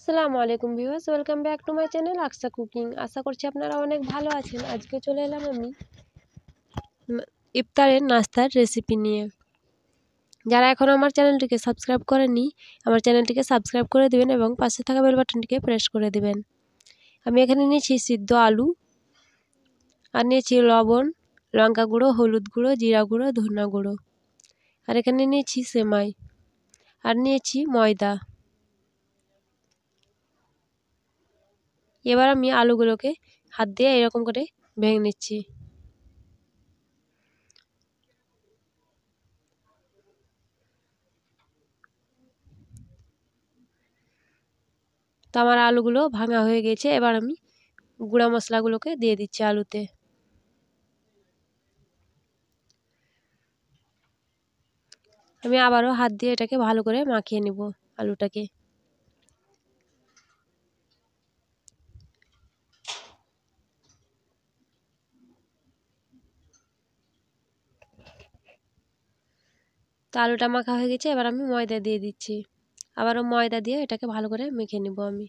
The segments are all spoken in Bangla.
আসসালামু আলাইকুম viewers welcome back to my channel Aksa cooking আশা করছি আপনারা অনেক ভালো আছেন আজকে চলে এলাম আমি ইফতারের নাস্তার রেসিপি নিয়ে যারা এখন আমার চ্যানেলটিকে সাবস্ক্রাইব করেনি আমার চ্যানেলটিকে সাবস্ক্রাইব করে দেবেন এবং পাশে থাকা বেল বাটনটিকে প্রেস করে দেবেন আমি এখানে নিয়েছি সিদ্ধ আলু আর নিয়েছি লবণ লঙ্কা গুঁড়ো হলুদ গুঁড়ো জিরা গুঁড়ো ধনা গুঁড়ো আর এখানে নিয়েছি সেমাই আর নিয়েছি ময়দা এবার আমি আলুগুলোকে হাত দিয়ে এরকম করে ভেঙে নিচ্ছি তো আমার আলুগুলো ভাঙা হয়ে গেছে এবার আমি গুঁড়া মশলাগুলোকে দিয়ে দিচ্ছি আলুতে আমি আবারও হাত দিয়ে এটাকে ভালো করে মাখিয়ে নেব আলুটাকে তো আলুটা মাখা হয়ে গেছে এবার আমি ময়দা দিয়ে দিচ্ছি আবারও ময়দা দিয়ে এটাকে ভালো করে মেখে নেব আমি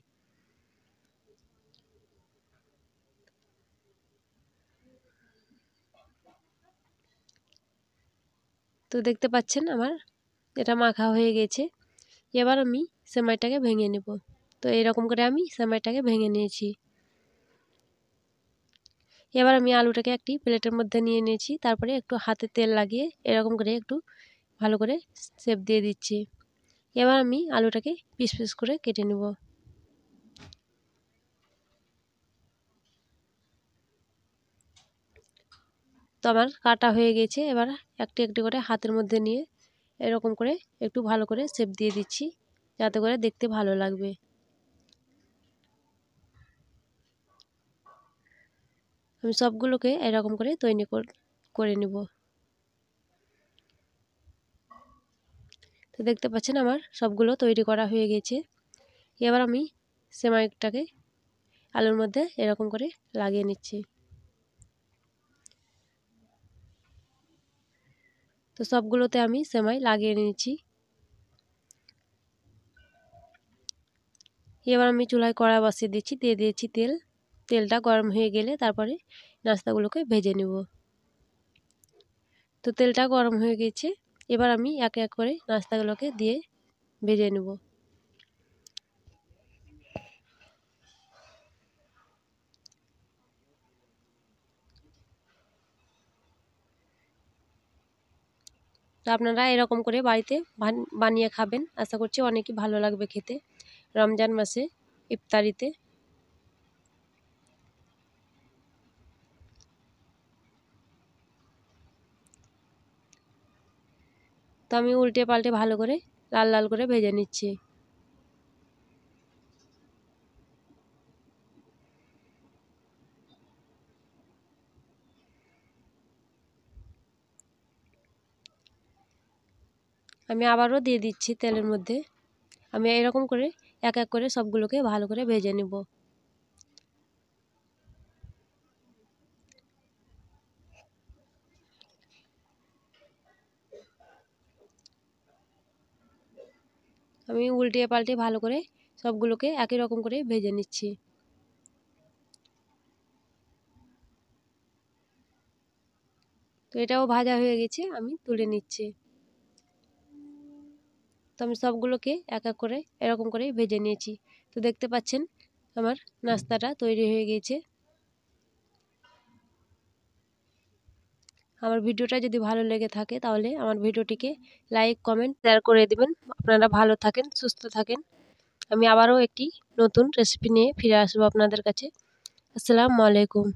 তো দেখতে পাচ্ছেন আমার এটা মাখা হয়ে গেছে এবার আমি সেমাইটাকে ভেঙে নেব তো এরকম করে আমি সেমাইটাকে ভেঙে নিয়েছি এবার আমি আলুটাকে একটি প্লেটের মধ্যে নিয়ে নিয়েছি তারপরে একটু হাতে তেল লাগিয়ে এরকম করে একটু ভালো করে সেপ দিয়ে দিচ্ছি এবার আমি আলুটাকে পিস পিস করে কেটে নেব তো আমার কাটা হয়ে গেছে এবার একটি একটি করে হাতের মধ্যে নিয়ে এরকম করে একটু ভালো করে সেপ দিয়ে দিচ্ছি যাতে করে দেখতে ভালো লাগবে আমি সবগুলোকে এরকম করে তৈরি করে নেব তো দেখতে পাচ্ছেন আমার সবগুলো তৈরি করা হয়ে গেছে এবার আমি সেমাইটাকে আলুর মধ্যে এরকম করে লাগিয়ে নিচ্ছি তো সবগুলোতে আমি সেমাই লাগিয়ে নিয়েছি এবার আমি চুলায় কড়া বসিয়ে দিচ্ছি দিয়ে দিয়েছি তেল তেলটা গরম হয়ে গেলে তারপরে নাস্তাগুলোকে ভেজে নেব তো তেলটা গরম হয়ে গেছে এবার আমি এক এক করে নাস্তাগুলোকে দিয়ে ভেজে নেব তো আপনারা এরকম করে বাড়িতে বানিয়ে খাবেন আশা করছি অনেকই ভালো লাগবে খেতে রমজান মাসে ইফতারিতে তো আমি উল্টে পাল্টে ভালো করে লাল লাল করে ভেজে নিচ্ছি আমি আবারও দিয়ে দিচ্ছি তেলের মধ্যে আমি এরকম করে এক এক করে সবগুলোকে ভালো করে ভেজে নেব আমি উল্টিয়ে পাল্টে ভালো করে সবগুলোকে একই রকম করে ভেজে নিচ্ছি তো এটাও ভাজা হয়ে গেছে আমি তুলে নিচ্ছি তো আমি সবগুলোকে এক এক করে এরকম করে ভেজে নিয়েছি তো দেখতে পাচ্ছেন আমার নাস্তাটা তৈরি হয়ে গিয়েছে আমার ভিডিওটা যদি ভালো লেগে থাকে তাহলে আমার ভিডিওটিকে লাইক কমেন্ট শেয়ার করে দেবেন আপনারা ভালো থাকেন সুস্থ থাকেন আমি আবারও একটি নতুন রেসিপি নিয়ে ফিরে আসবো আপনাদের কাছে আসসালামু আলাইকুম